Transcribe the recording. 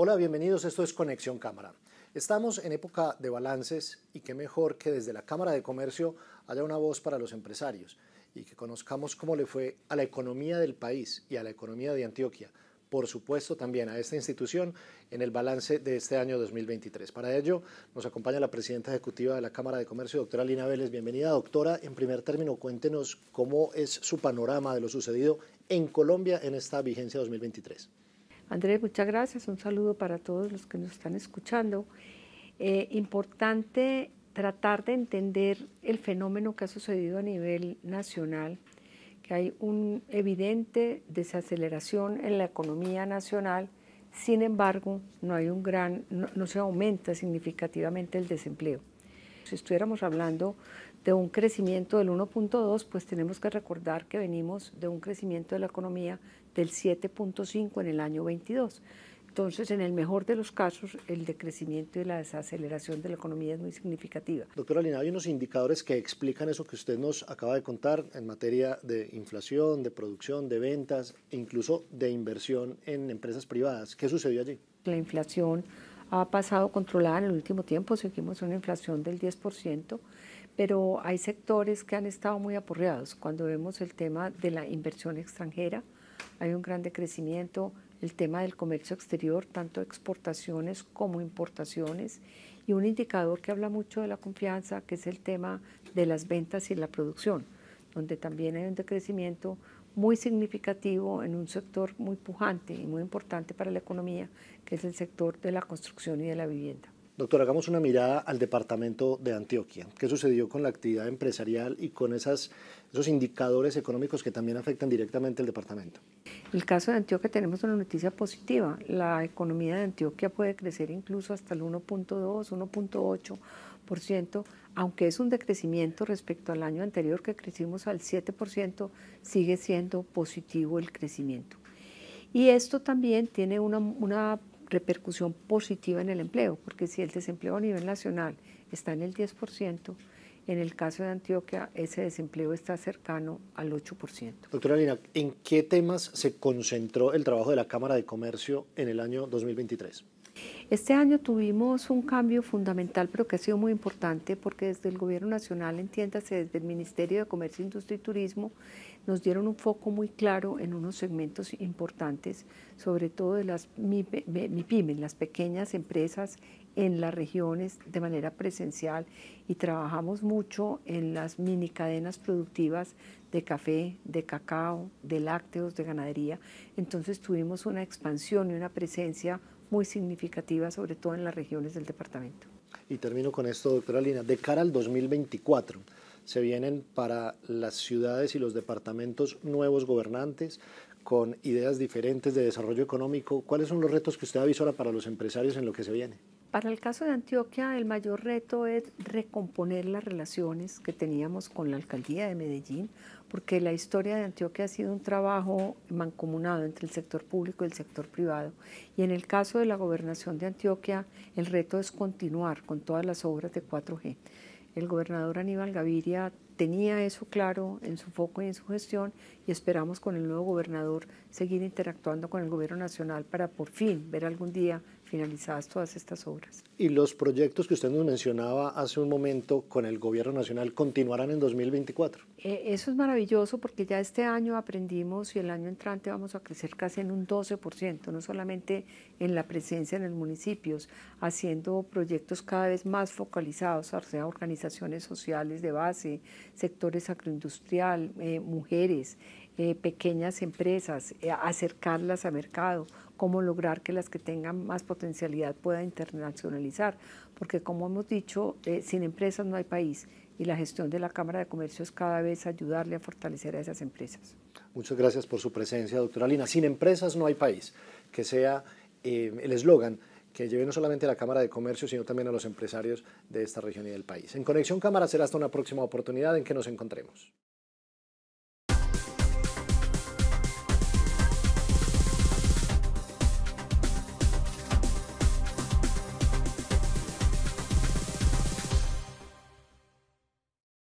Hola, bienvenidos, esto es Conexión Cámara. Estamos en época de balances y qué mejor que desde la Cámara de Comercio haya una voz para los empresarios y que conozcamos cómo le fue a la economía del país y a la economía de Antioquia, por supuesto también a esta institución en el balance de este año 2023. Para ello nos acompaña la presidenta ejecutiva de la Cámara de Comercio, doctora Lina Vélez. Bienvenida, doctora. En primer término, cuéntenos cómo es su panorama de lo sucedido en Colombia en esta vigencia 2023. Andrés, muchas gracias. Un saludo para todos los que nos están escuchando. Eh, importante tratar de entender el fenómeno que ha sucedido a nivel nacional, que hay una evidente desaceleración en la economía nacional, sin embargo, no, hay un gran, no, no se aumenta significativamente el desempleo. Si estuviéramos hablando de un crecimiento del 1.2, pues tenemos que recordar que venimos de un crecimiento de la economía del 7.5 en el año 22. Entonces, en el mejor de los casos, el decrecimiento y la desaceleración de la economía es muy significativa. Doctora Lina, hay unos indicadores que explican eso que usted nos acaba de contar en materia de inflación, de producción, de ventas e incluso de inversión en empresas privadas. ¿Qué sucedió allí? La inflación ha pasado controlada en el último tiempo, seguimos una inflación del 10% pero hay sectores que han estado muy aporreados. Cuando vemos el tema de la inversión extranjera, hay un gran decrecimiento. el tema del comercio exterior, tanto exportaciones como importaciones, y un indicador que habla mucho de la confianza, que es el tema de las ventas y la producción, donde también hay un decrecimiento muy significativo en un sector muy pujante y muy importante para la economía, que es el sector de la construcción y de la vivienda. Doctor, hagamos una mirada al departamento de Antioquia. ¿Qué sucedió con la actividad empresarial y con esos indicadores económicos que también afectan directamente al departamento? En el caso de Antioquia tenemos una noticia positiva. La economía de Antioquia puede crecer incluso hasta el 1.2, 1.8%, aunque es un decrecimiento respecto al año anterior que crecimos al 7%, sigue siendo positivo el crecimiento. Y esto también tiene una repercusión positiva en el empleo, porque si el desempleo a nivel nacional está en el 10%, en el caso de Antioquia, ese desempleo está cercano al 8%. Doctora Lina, ¿en qué temas se concentró el trabajo de la Cámara de Comercio en el año 2023? Este año tuvimos un cambio fundamental, pero que ha sido muy importante, porque desde el Gobierno Nacional, entiéndase, desde el Ministerio de Comercio, Industria y Turismo, nos dieron un foco muy claro en unos segmentos importantes, sobre todo de las MIPIME, las pequeñas empresas en las regiones de manera presencial y trabajamos mucho en las mini cadenas productivas de café, de cacao, de lácteos, de ganadería. Entonces tuvimos una expansión y una presencia muy significativa, sobre todo en las regiones del departamento. Y termino con esto, doctora Lina. De cara al 2024, se vienen para las ciudades y los departamentos nuevos gobernantes con ideas diferentes de desarrollo económico. ¿Cuáles son los retos que usted avisora para los empresarios en lo que se viene? Para el caso de Antioquia, el mayor reto es recomponer las relaciones que teníamos con la alcaldía de Medellín, porque la historia de Antioquia ha sido un trabajo mancomunado entre el sector público y el sector privado. Y en el caso de la gobernación de Antioquia, el reto es continuar con todas las obras de 4G. El gobernador Aníbal Gaviria tenía eso claro en su foco y en su gestión y esperamos con el nuevo gobernador seguir interactuando con el gobierno nacional para por fin ver algún día finalizadas todas estas obras. ¿Y los proyectos que usted nos mencionaba hace un momento con el Gobierno Nacional continuarán en 2024? Eh, eso es maravilloso porque ya este año aprendimos y el año entrante vamos a crecer casi en un 12%, no solamente en la presencia en los municipios, haciendo proyectos cada vez más focalizados, hacia organizaciones sociales de base, sectores agroindustrial, eh, mujeres. Eh, pequeñas empresas, eh, acercarlas a mercado, cómo lograr que las que tengan más potencialidad puedan internacionalizar, porque como hemos dicho, eh, sin empresas no hay país y la gestión de la Cámara de Comercio es cada vez ayudarle a fortalecer a esas empresas. Muchas gracias por su presencia, doctora Lina. Sin empresas no hay país, que sea el eslogan que lleve no solamente a la Cámara de Comercio, sino también a los empresarios de esta región y del país. En Conexión Cámara será hasta una próxima oportunidad en que nos encontremos.